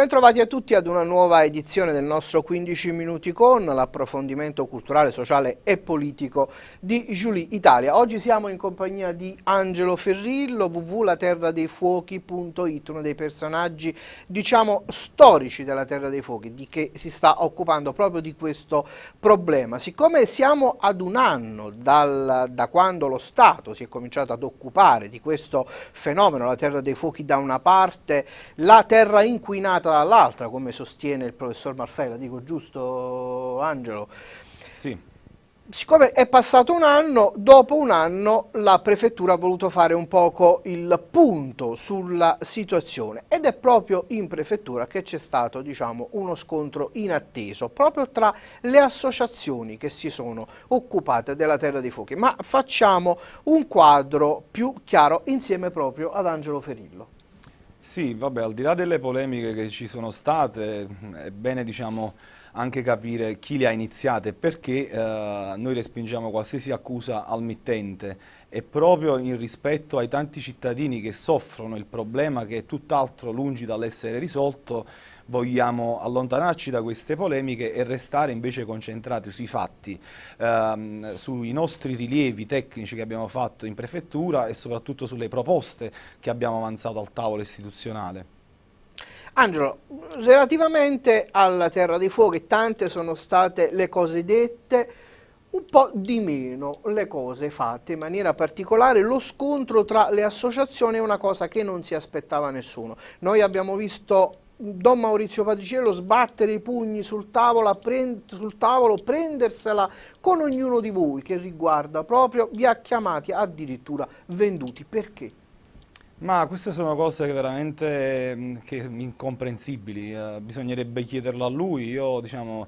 Bentrovati a tutti ad una nuova edizione del nostro 15 minuti con l'approfondimento culturale, sociale e politico di Julie Italia. Oggi siamo in compagnia di Angelo Ferrillo, www.laterradeifuochi.it, uno dei personaggi diciamo storici della Terra dei Fuochi, di che si sta occupando proprio di questo problema. Siccome siamo ad un anno dal, da quando lo Stato si è cominciato ad occupare di questo fenomeno, la Terra dei Fuochi da una parte, la terra inquinata porta all'altra, come sostiene il professor Marfella, dico giusto Angelo? Sì. Siccome è passato un anno, dopo un anno la prefettura ha voluto fare un poco il punto sulla situazione ed è proprio in prefettura che c'è stato diciamo, uno scontro inatteso proprio tra le associazioni che si sono occupate della terra dei fuochi. Ma facciamo un quadro più chiaro insieme proprio ad Angelo Ferillo. Sì, vabbè, al di là delle polemiche che ci sono state, è bene diciamo, anche capire chi le ha iniziate, e perché eh, noi respingiamo qualsiasi accusa al mittente e proprio in rispetto ai tanti cittadini che soffrono il problema che è tutt'altro lungi dall'essere risolto, vogliamo allontanarci da queste polemiche e restare invece concentrati sui fatti, ehm, sui nostri rilievi tecnici che abbiamo fatto in prefettura e soprattutto sulle proposte che abbiamo avanzato al tavolo istituzionale. Angelo, relativamente alla Terra dei Fuochi, tante sono state le cose dette, un po' di meno le cose fatte, in maniera particolare lo scontro tra le associazioni è una cosa che non si aspettava nessuno. Noi abbiamo visto Don Maurizio Patriciello sbattere i pugni sul tavolo, sul tavolo, prendersela con ognuno di voi che riguarda proprio, vi ha chiamati addirittura venduti. Perché? Ma queste sono cose veramente mm, che, incomprensibili, eh, bisognerebbe chiederlo a lui, io diciamo,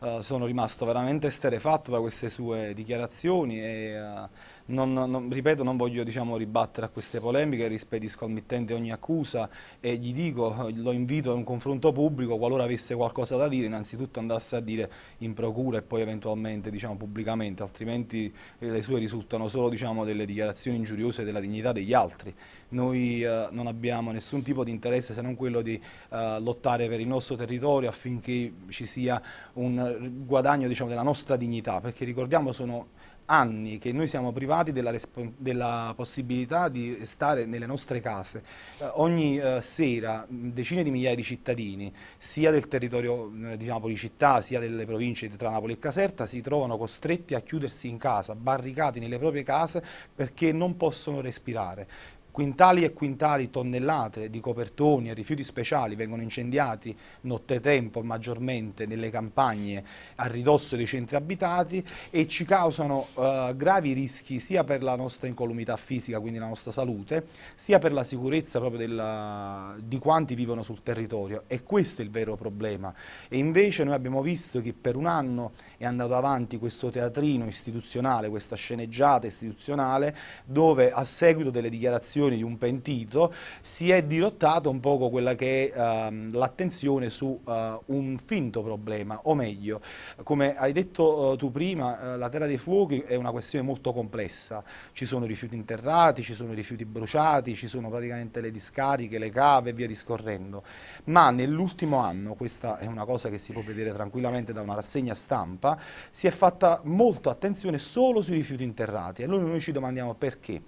eh, sono rimasto veramente esterefatto da queste sue dichiarazioni e, eh, non, non, ripeto, non voglio diciamo, ribattere a queste polemiche, rispedisco al mittente ogni accusa e gli dico, lo invito a un confronto pubblico, qualora avesse qualcosa da dire, innanzitutto andasse a dire in procura e poi eventualmente diciamo, pubblicamente, altrimenti eh, le sue risultano solo diciamo, delle dichiarazioni ingiuriose della dignità degli altri. Noi eh, non abbiamo nessun tipo di interesse se non quello di eh, lottare per il nostro territorio affinché ci sia un guadagno diciamo, della nostra dignità, perché ricordiamo sono anni che noi siamo privati della, della possibilità di stare nelle nostre case. Eh, ogni eh, sera decine di migliaia di cittadini, sia del territorio eh, di Napoli città, sia delle province tra Napoli e Caserta, si trovano costretti a chiudersi in casa, barricati nelle proprie case perché non possono respirare. Quintali e quintali, tonnellate di copertoni e rifiuti speciali vengono incendiati nottetempo maggiormente nelle campagne a ridosso dei centri abitati e ci causano eh, gravi rischi sia per la nostra incolumità fisica, quindi la nostra salute, sia per la sicurezza proprio della, di quanti vivono sul territorio. E questo è il vero problema. E invece noi abbiamo visto che per un anno è andato avanti questo teatrino istituzionale, questa sceneggiata istituzionale, dove a seguito delle dichiarazioni di un pentito si è dirottata un poco quella che è uh, l'attenzione su uh, un finto problema, o meglio, come hai detto uh, tu prima, eh, la terra dei fuochi è una questione molto complessa, ci sono rifiuti interrati, ci sono rifiuti bruciati, ci sono praticamente le discariche, le cave e via discorrendo, ma nell'ultimo anno, questa è una cosa che si può vedere tranquillamente da una rassegna stampa, si è fatta molta attenzione solo sui rifiuti interrati e noi ci domandiamo perché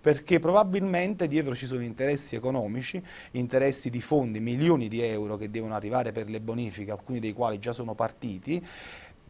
perché probabilmente dietro ci sono interessi economici, interessi di fondi, milioni di euro che devono arrivare per le bonifiche, alcuni dei quali già sono partiti,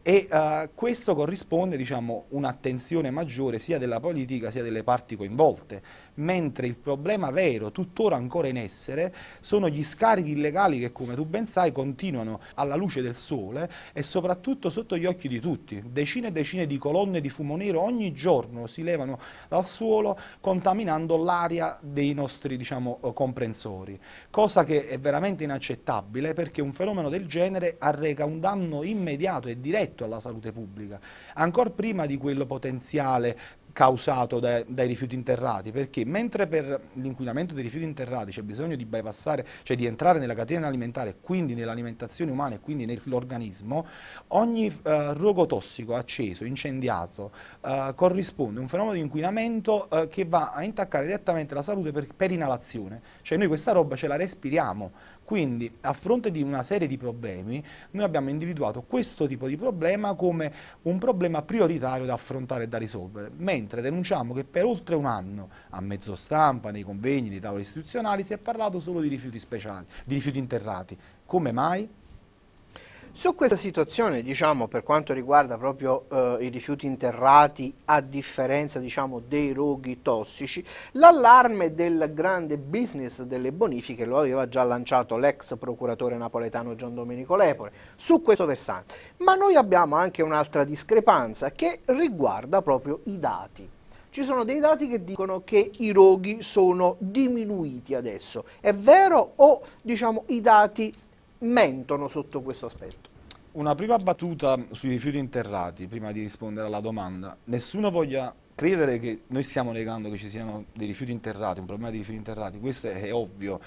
e uh, questo corrisponde diciamo, un'attenzione maggiore sia della politica sia delle parti coinvolte, mentre il problema vero, tuttora ancora in essere, sono gli scarichi illegali che come tu ben sai continuano alla luce del sole e soprattutto sotto gli occhi di tutti. Decine e decine di colonne di fumo nero ogni giorno si levano dal suolo contaminando l'aria dei nostri diciamo, eh, comprensori, cosa che è veramente inaccettabile perché un fenomeno del genere arreca un danno immediato e diretto alla salute pubblica, ancora prima di quello potenziale causato dai, dai rifiuti interrati, perché mentre per l'inquinamento dei rifiuti interrati c'è bisogno di bypassare, cioè di entrare nella catena alimentare, quindi nell'alimentazione umana e quindi nell'organismo, ogni eh, rogo tossico acceso, incendiato, eh, corrisponde a un fenomeno di inquinamento eh, che va a intaccare direttamente la salute per, per inalazione, cioè noi questa roba ce la respiriamo, quindi a fronte di una serie di problemi noi abbiamo individuato questo tipo di problema come un problema prioritario da affrontare e da risolvere, mentre denunciamo che per oltre un anno a mezzo stampa, nei convegni, nei tavoli istituzionali si è parlato solo di rifiuti speciali, di rifiuti interrati. Come mai? Su questa situazione, diciamo, per quanto riguarda proprio eh, i rifiuti interrati, a differenza diciamo, dei roghi tossici, l'allarme del grande business delle bonifiche lo aveva già lanciato l'ex procuratore napoletano Gian Domenico Lepore, su questo versante. Ma noi abbiamo anche un'altra discrepanza che riguarda proprio i dati ci sono dei dati che dicono che i roghi sono diminuiti adesso. È vero o diciamo, i dati mentono sotto questo aspetto. Una prima battuta sui rifiuti interrati, prima di rispondere alla domanda. Nessuno voglia credere che noi stiamo negando che ci siano dei rifiuti interrati, un problema di rifiuti interrati, questo è ovvio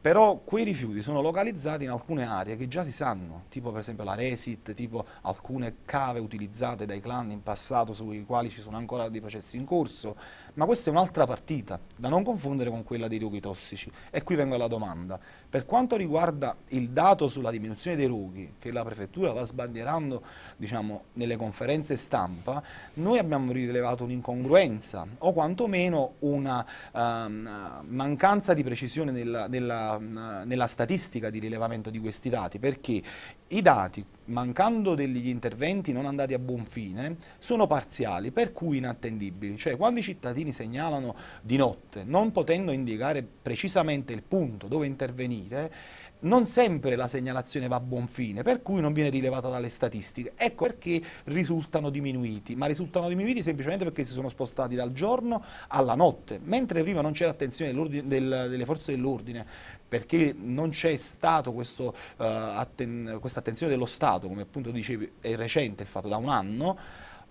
però quei rifiuti sono localizzati in alcune aree che già si sanno, tipo per esempio la Resit, tipo alcune cave utilizzate dai clan in passato sui quali ci sono ancora dei processi in corso, ma questa è un'altra partita da non confondere con quella dei rughi tossici. E qui vengo alla domanda, per quanto riguarda il dato sulla diminuzione dei rughi che la prefettura va sbandierando diciamo, nelle conferenze stampa, noi abbiamo rilevato un'incongruenza o quantomeno una um, mancanza di precisione nella, nella Ehm, nella, statistica di rilevamento di questi dati, perché i dati, mancando degli interventi non andati a buon fine, sono parziali, per cui inattendibili. Cioè, quando i cittadini segnalano di notte, non potendo indicare precisamente il punto dove intervenire, non sempre la segnalazione va a buon fine, per cui non viene rilevata dalle statistiche. Ecco perché risultano diminuiti, ma risultano diminuiti semplicemente perché si sono spostati dal giorno alla notte, mentre prima non c'era attenzione del, delle forze dell'ordine, perché non c'è stata questa uh, eh, atten questa attenzione dello Stato, come appunto dicevi, è recente è fatto da un anno,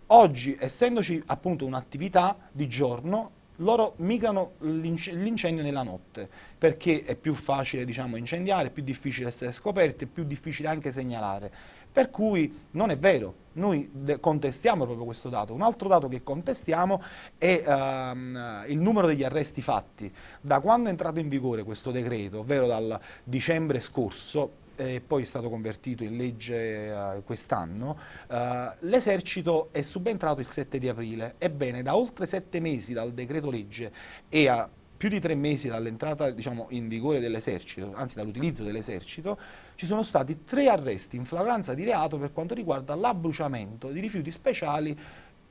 oggi essendoci appunto un'attività di giorno loro migrano l'incendio nella notte, perché è più facile diciamo, incendiare, è più difficile essere scoperti, è più difficile anche segnalare. Per cui non è vero, noi contestiamo proprio questo dato. Un altro dato che contestiamo è ehm, il numero degli arresti fatti. Da quando è entrato in vigore questo decreto, ovvero dal dicembre scorso, e poi è stato convertito in legge eh, quest'anno, eh, l'esercito è subentrato il 7 di aprile. Ebbene, da oltre sette mesi dal decreto legge e a più di tre mesi dall'entrata diciamo, in vigore dell'esercito, anzi dall'utilizzo dell'esercito, ci sono stati tre arresti in flagranza di reato per quanto riguarda l'abbruciamento di rifiuti speciali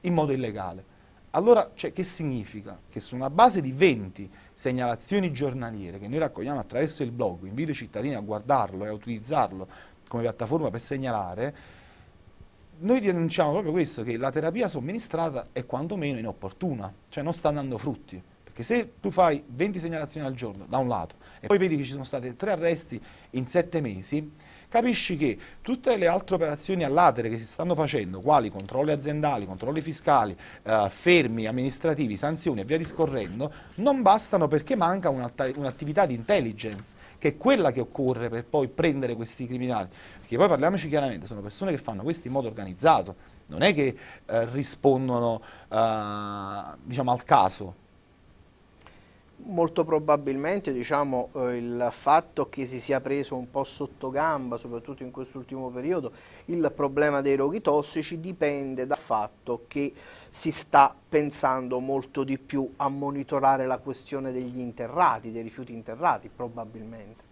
in modo illegale. Allora, cioè, che significa? Che su una base di 20 segnalazioni giornaliere che noi raccogliamo attraverso il blog, invito i cittadini a guardarlo e a utilizzarlo come piattaforma per segnalare, noi denunciamo proprio questo, che la terapia somministrata è quantomeno inopportuna, cioè non sta dando frutti. Perché se tu fai 20 segnalazioni al giorno, da un lato, e poi vedi che ci sono stati tre arresti in sette mesi, capisci che tutte le altre operazioni all'atere che si stanno facendo, quali controlli aziendali, controlli fiscali, eh, fermi amministrativi, sanzioni e via discorrendo, non bastano perché manca un'attività di intelligence, che è quella che occorre per poi prendere questi criminali. Perché poi parliamoci chiaramente, sono persone che fanno questo in modo organizzato, non è che eh, rispondono eh, diciamo, al caso Molto probabilmente diciamo, eh, il fatto che si sia preso un po' sotto gamba, soprattutto in quest'ultimo periodo, il problema dei roghi tossici dipende dal fatto che si sta pensando molto di più a monitorare la questione degli interrati, dei rifiuti interrati probabilmente.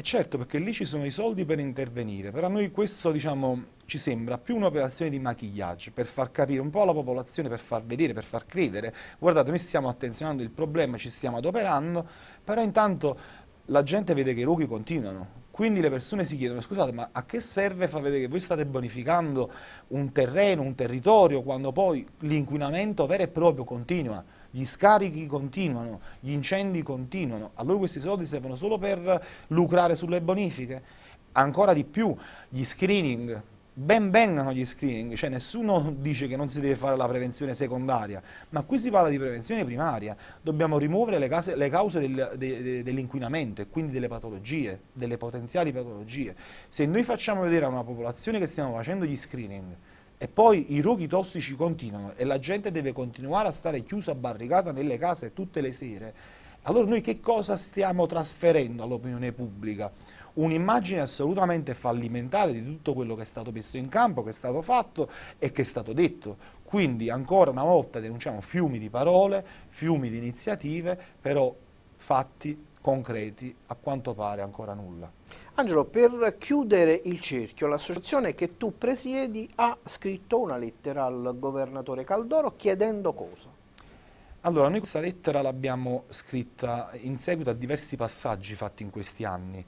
E eh, certo, perché lì ci sono i soldi per intervenire, però a noi questo diciamo, ci sembra più un'operazione di maquillaggio, per far capire un po' alla popolazione, per far vedere, per far credere, guardate, noi stiamo attenzionando il problema, ci stiamo adoperando, però intanto la gente vede che i luoghi continuano, quindi le persone si chiedono, scusate, ma a che serve far vedere che voi state bonificando un terreno, un territorio, quando poi l'inquinamento vero e proprio continua? gli scarichi continuano, gli incendi continuano, allora questi soldi servono solo per lucrare sulle bonifiche, ancora di più gli screening, ben vengano gli screening, cioè nessuno dice che non si deve fare la prevenzione secondaria, ma qui si parla di prevenzione primaria, dobbiamo rimuovere le, case, le cause del, de, de, dell'inquinamento e quindi delle patologie, delle potenziali patologie. Se noi facciamo vedere a una popolazione che stiamo facendo gli screening, e poi i roghi tossici continuano e la gente deve continuare a stare chiusa, barricata nelle case tutte le sere. Allora noi che cosa stiamo trasferendo all'opinione pubblica? Un'immagine assolutamente fallimentare di tutto quello che è stato messo in campo, che è stato fatto e che è stato detto. Quindi ancora una volta denunciamo fiumi di parole, fiumi di iniziative, però fatti concreti, a quanto pare ancora nulla. Angelo, per chiudere il cerchio, l'associazione che tu presiedi ha scritto una lettera al governatore Caldoro chiedendo cosa? Allora, noi questa lettera l'abbiamo scritta in seguito a diversi passaggi fatti in questi anni.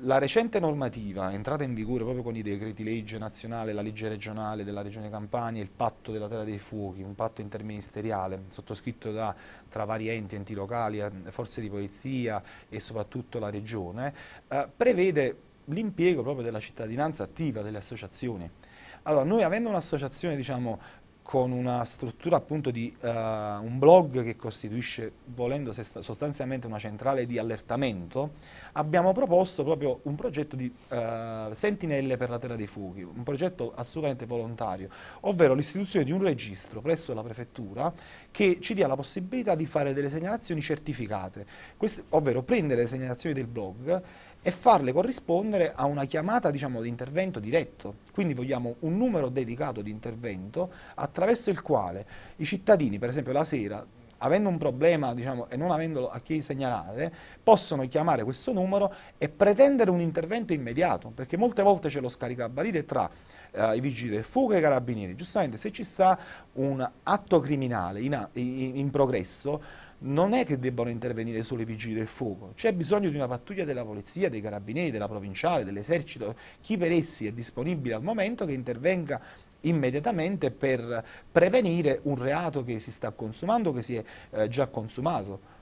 La recente normativa, entrata in vigore proprio con i decreti legge nazionale, la legge regionale della regione Campania, il patto della terra dei fuochi, un patto interministeriale sottoscritto da, tra vari enti, enti locali, eh, forze di polizia e soprattutto la regione, eh, prevede l'impiego proprio della cittadinanza attiva delle associazioni. Allora, noi avendo un'associazione diciamo, con una struttura appunto di uh, un blog che costituisce volendo sostanzialmente una centrale di allertamento, abbiamo proposto proprio un progetto di uh, sentinelle per la terra dei fuochi, un progetto assolutamente volontario, ovvero l'istituzione di un registro presso la prefettura che ci dia la possibilità di fare delle segnalazioni certificate, Questo, ovvero prendere le segnalazioni del blog e farle corrispondere a una chiamata diciamo, di intervento diretto. Quindi vogliamo un numero dedicato di intervento attraverso il quale i cittadini, per esempio la sera, avendo un problema diciamo, e non avendolo a chi segnalare, possono chiamare questo numero e pretendere un intervento immediato, perché molte volte c'è lo scaricabarile tra eh, i vigili del fuoco e i carabinieri. Giustamente se ci sta un atto criminale in, in, in progresso, non è che debbano intervenire solo i vigili del fuoco, c'è bisogno di una pattuglia della polizia, dei carabinieri, della provinciale, dell'esercito, chi per essi è disponibile al momento che intervenga immediatamente per prevenire un reato che si sta consumando, che si è eh, già consumato.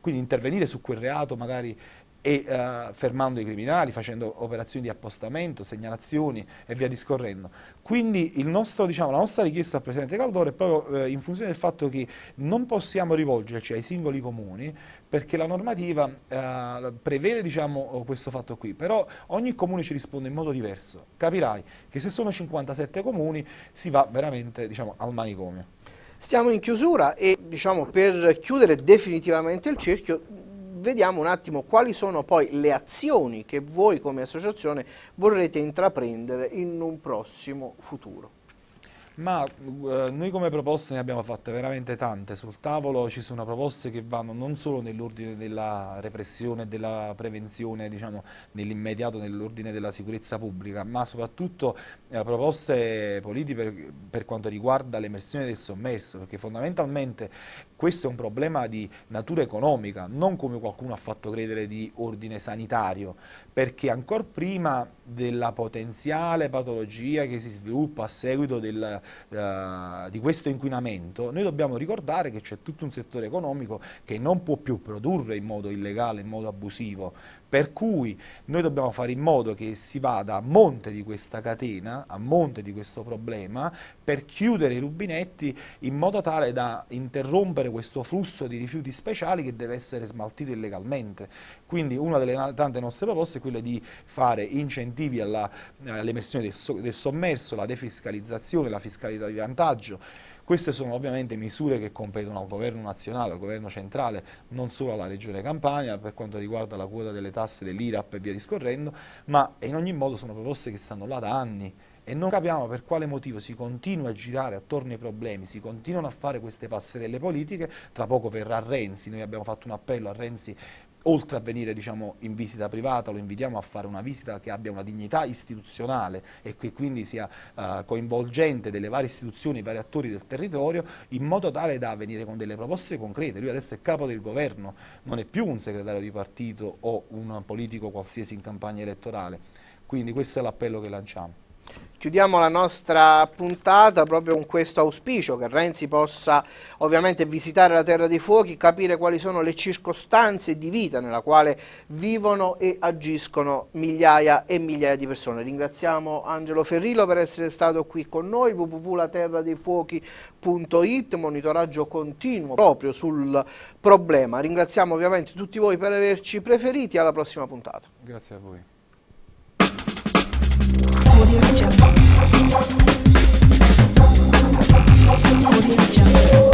Quindi intervenire su quel reato magari e uh, fermando i criminali, facendo operazioni di appostamento, segnalazioni e via discorrendo. Quindi nostro, diciamo, la nostra richiesta al Presidente Caldoro è proprio uh, in funzione del fatto che non possiamo rivolgerci ai singoli comuni perché la normativa uh, prevede diciamo, questo fatto qui, però ogni comune ci risponde in modo diverso. Capirai che se sono 57 comuni si va veramente diciamo, al manicomio. Stiamo in chiusura e diciamo, per chiudere definitivamente il cerchio vediamo un attimo quali sono poi le azioni che voi come associazione vorrete intraprendere in un prossimo futuro ma eh, noi come proposte ne abbiamo fatte veramente tante, sul tavolo ci sono proposte che vanno non solo nell'ordine della repressione, della prevenzione, diciamo nell'immediato, nell'ordine della sicurezza pubblica, ma soprattutto eh, proposte politiche per, per quanto riguarda l'emersione del sommerso, perché fondamentalmente questo è un problema di natura economica, non come qualcuno ha fatto credere di ordine sanitario, perché ancora prima della potenziale patologia che si sviluppa a seguito del, uh, di questo inquinamento, noi dobbiamo ricordare che c'è tutto un settore economico che non può più produrre in modo illegale, in modo abusivo, per cui noi dobbiamo fare in modo che si vada a monte di questa catena, a monte di questo problema, per chiudere i rubinetti in modo tale da interrompere questo flusso di rifiuti speciali che deve essere smaltito illegalmente. Quindi una delle tante nostre proposte è quella di fare incentivi relativi all'emissione all del, del sommerso, la defiscalizzazione, la fiscalità di vantaggio. Queste sono ovviamente misure che competono al governo nazionale, al governo centrale, non solo alla regione Campania per quanto riguarda la quota delle tasse dell'IRAP e via discorrendo, ma in ogni modo sono proposte che stanno là da anni e non capiamo per quale motivo si continua a girare attorno ai problemi, si continuano a fare queste passerelle politiche, tra poco verrà Renzi, noi abbiamo fatto un appello a Renzi oltre a venire diciamo, in visita privata, lo invitiamo a fare una visita che abbia una dignità istituzionale e che quindi sia uh, coinvolgente delle varie istituzioni, i vari attori del territorio, in modo tale da venire con delle proposte concrete. Lui adesso è capo del governo, non è più un segretario di partito o un politico qualsiasi in campagna elettorale. Quindi questo è l'appello che lanciamo chiudiamo la nostra puntata proprio con questo auspicio che Renzi possa ovviamente visitare la terra dei fuochi, capire quali sono le circostanze di vita nella quale vivono e agiscono migliaia e migliaia di persone. Ringraziamo Angelo Ferrillo per essere stato qui con noi, www.laterdeifuochi.it, monitoraggio continuo proprio sul problema. Ringraziamo ovviamente tutti voi per averci preferiti, alla prossima puntata. Grazie a voi. 我 u d i o Jungle. a